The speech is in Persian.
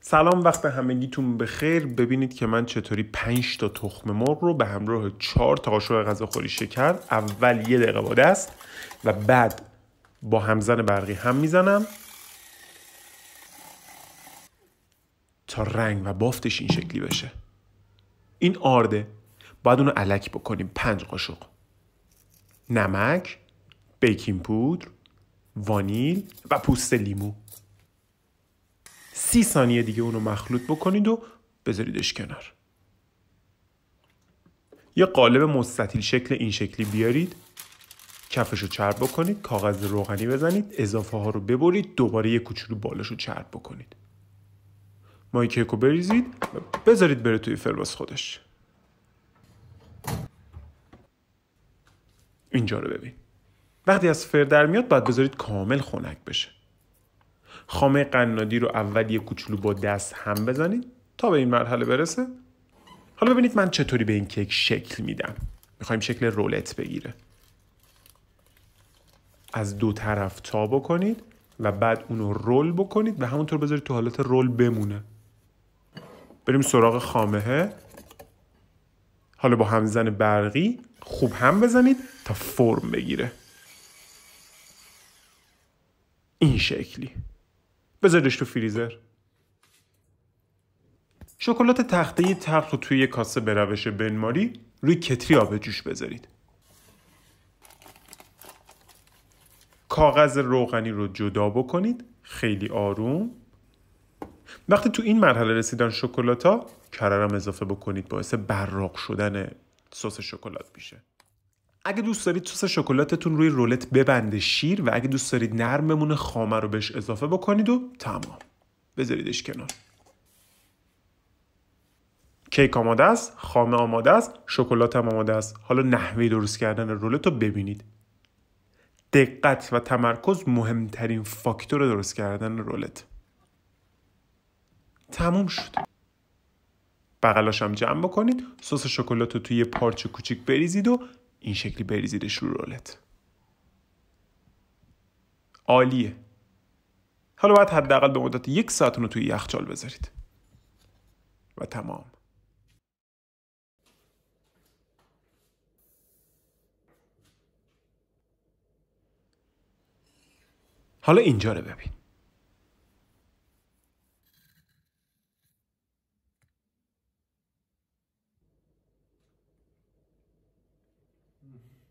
سلام وقت همگیتون بخیر ببینید که من چطوری 5 تا تخم مرغ رو به همراه 4 تا قاشق غذاخوری شکر اول یه دقیقه با دست و بعد با همزن برقی هم میزنم تا رنگ و بافتش این شکلی بشه این آرده باید اونو علک بکنیم پنج قاشق نمک بیکینگ پودر وانیل و پوست لیمو سی ثانیه دیگه اونو مخلوط بکنید و بذاریدش کنار یه قالب مستطیل شکل این شکلی بیارید کفش رو چرب بکنید کاغذ روغنی بزنید اضافه ها رو ببرید دوباره یه کوچولو بالش رو چرب بکنید مای کیک رو بریزید و بذارید بره توی فرباس خودش اینجا رو ببین وقتی از فر در میاد باید بذارید کامل خنک بشه خامه قنادی رو اول یه کوچولو با دست هم بزنید تا به این مرحله برسه حالا ببینید من چطوری به این کیک شکل میدم میخوایم شکل رولت بگیره از دو طرف تا بکنید و بعد اونو رول بکنید و همونطور بذارید تو حالت رول بمونه بریم سراغ خامهه حالا با همزن برقی خوب هم بزنید تا فرم بگیره این شکلی بذارش تو فریزر شکلات تخته تلخ رو توی یه کاسه به روش بنماری روی کتری آب جوش بذارید کاغذ روغنی رو جدا بکنید خیلی آروم وقتی تو این مرحله رسیدن شکلات ها کررم اضافه بکنید باعث براق شدن سس شکلات میشه اگه دوست دارید سس شکلاتتون روی رولت ببنده شیر و اگه دوست دارید نرممون خامه رو بهش اضافه بکنید و تمام بذاریدش کنار کیک آماده است خامه آماده است شکلات آماده است حالا نحوه درست کردن رولت رو ببینید دقت و تمرکز مهمترین فاکتور درست کردن رولت تموم شد بغلاش هم جمع بکنید سس شکلات رو توی پارچه کوچیک بریزید و این شکلی بریزیدش رو رولت عالیه حالا باید حداقل به مدت یک ساعتون رو توی یخچال بذارید و تمام حالا اینجا رو ببین Mm-hmm.